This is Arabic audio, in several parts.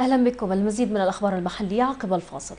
أهلا بكم المزيد من الأخبار المحلية عقب الفاصل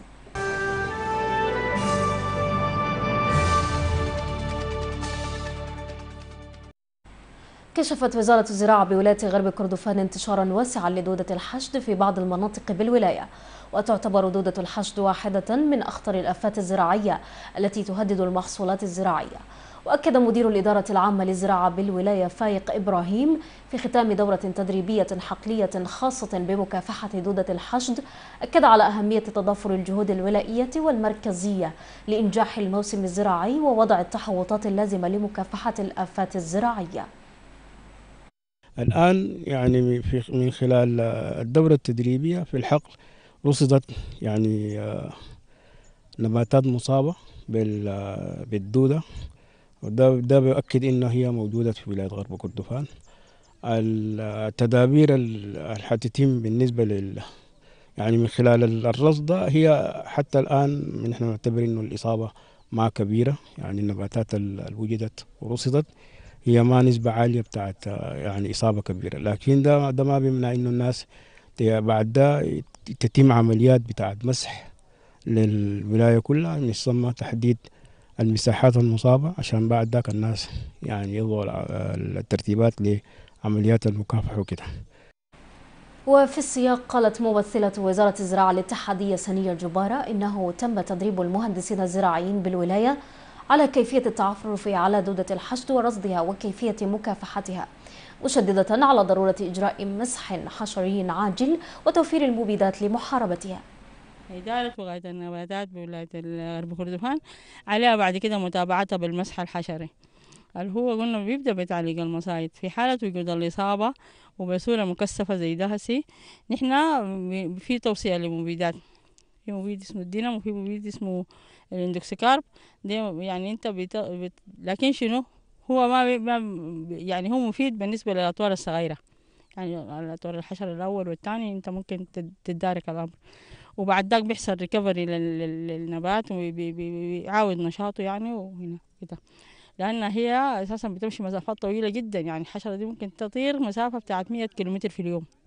كشفت وزارة الزراعة بولاية غرب كردفان انتشارا واسعا لدودة الحشد في بعض المناطق بالولاية وتعتبر دودة الحشد واحدة من أخطر الأفات الزراعية التي تهدد المحصولات الزراعية وأكد مدير الإدارة العامة للزراعة بالولاية فايق إبراهيم في ختام دورة تدريبية حقلية خاصة بمكافحة دودة الحشد أكد على أهمية تضافر الجهود الولائية والمركزية لإنجاح الموسم الزراعي ووضع التحوطات اللازمة لمكافحة الآفات الزراعية الآن يعني في من خلال الدورة التدريبية في الحقل رصدت يعني آه، نباتات مصابة آه، بالدودة وده ده بيؤكد انه هي موجوده في ولايه غرب كردفان التدابير اللي حتتم بالنسبه لل يعني من خلال الرصد هي حتى الان نحن نعتبر انه الاصابه ما كبيره يعني النباتات اللي وجدت ورصدت هي ما نسبة عالية بتاعت يعني إصابة كبيرة لكن ده ده ما بيمنع إنه الناس بعد ده تتم عمليات بتاعت مسح للولاية كلها من الصمة تحديد المساحات المصابة عشان بعد ذاك الناس يعني يضعوا الترتيبات لعمليات المكافحة وكده وفي السياق قالت ممثلة وزارة الزراعة الاتحادية سنية الجبارة إنه تم تدريب المهندسين الزراعيين بالولاية على كيفية التعرف على دودة الحشد ورصدها وكيفية مكافحتها مشددة على ضرورة إجراء مسح حشري عاجل وتوفير المبيدات لمحاربتها إدارة وغاية النباتات بولاية غرب كردفان عليها بعد كده متابعتها بالمسح الحشري اللي هو قلنا بيبدأ بتعليق المصايد في حالة وجود الإصابة وبصورة مكثفة زي دهسي نحنا في توصية لمبيدات في مبيد اسمه الدينام وفي مبيد اسمه الاندوكسيكارب دي يعني انت بت... بت... لكن شنو هو ما, بي... ما يعني هو مفيد بالنسبة للأطوار الصغيرة يعني الأطوار الحشر الأول والثاني انت ممكن تدارك الأمر وبعد ذاك بيحصل ريكفري للنبات وبيعاود نشاطه يعني وهنا كده لأن هي أساسا بتمشي مسافات طويلة جدا يعني الحشرة دي ممكن تطير مسافة بتاعت مية كيلومتر في اليوم